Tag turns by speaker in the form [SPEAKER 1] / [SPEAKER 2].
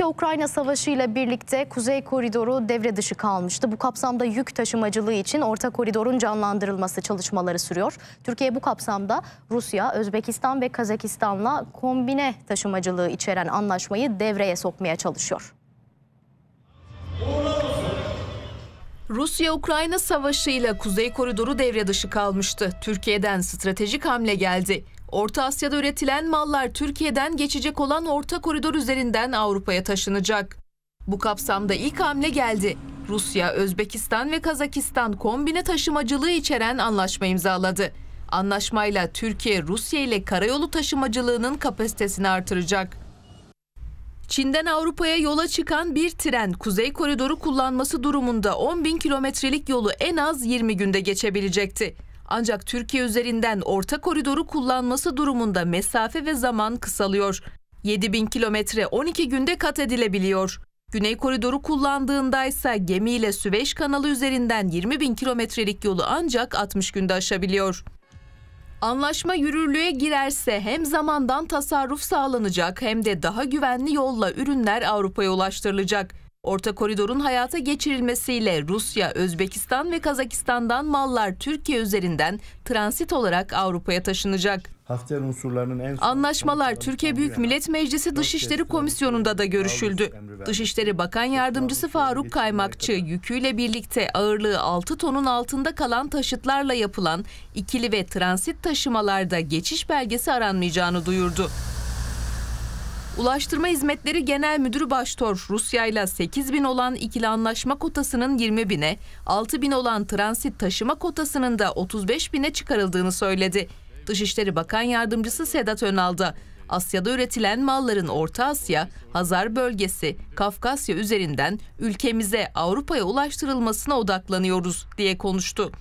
[SPEAKER 1] Ukrayna Savaşı ile birlikte Kuzey Koridoru devre dışı kalmıştı. Bu kapsamda yük taşımacılığı için Orta Koridor'un canlandırılması çalışmaları sürüyor. Türkiye bu kapsamda Rusya, Özbekistan ve Kazakistan'la kombine taşımacılığı içeren anlaşmayı devreye sokmaya çalışıyor.
[SPEAKER 2] Rusya-Ukrayna savaşıyla Kuzey Koridoru devre dışı kalmıştı. Türkiye'den stratejik hamle geldi. Orta Asya'da üretilen mallar Türkiye'den geçecek olan orta koridor üzerinden Avrupa'ya taşınacak. Bu kapsamda ilk hamle geldi. Rusya, Özbekistan ve Kazakistan kombine taşımacılığı içeren anlaşma imzaladı. Anlaşmayla Türkiye, Rusya ile karayolu taşımacılığının kapasitesini artıracak. Çin'den Avrupa'ya yola çıkan bir tren Kuzey Koridoru kullanması durumunda 10 bin kilometrelik yolu en az 20 günde geçebilecekti. Ancak Türkiye üzerinden orta koridoru kullanması durumunda mesafe ve zaman kısalıyor. 7000 kilometre 12 günde kat edilebiliyor. Güney koridoru kullandığında ise gemiyle Süveyş kanalı üzerinden 20 bin kilometrelik yolu ancak 60 günde aşabiliyor. Anlaşma yürürlüğe girerse hem zamandan tasarruf sağlanacak hem de daha güvenli yolla ürünler Avrupa'ya ulaştırılacak. Orta koridorun hayata geçirilmesiyle Rusya, Özbekistan ve Kazakistan'dan mallar Türkiye üzerinden transit olarak Avrupa'ya taşınacak. Hafter unsurlarının en Anlaşmalar Türkiye Büyük Millet Meclisi Dışişleri Komisyonu'nda da görüşüldü. Dışişleri Bakan Yardımcısı Faruk Kaymakçı yüküyle birlikte ağırlığı 6 tonun altında kalan taşıtlarla yapılan ikili ve transit taşımalarda geçiş belgesi aranmayacağını duyurdu. Ulaştırma Hizmetleri Genel Müdürü Baştor, Rusya ile 8 bin olan ikili anlaşma kotasının 20 bine, 6 bin olan transit taşıma kotasının da 35 bine çıkarıldığını söyledi. Dışişleri Bakan Yardımcısı Sedat Önal da Asya'da üretilen malların Orta Asya, Hazar bölgesi, Kafkasya üzerinden ülkemize, Avrupa'ya ulaştırılmasına odaklanıyoruz
[SPEAKER 1] diye konuştu.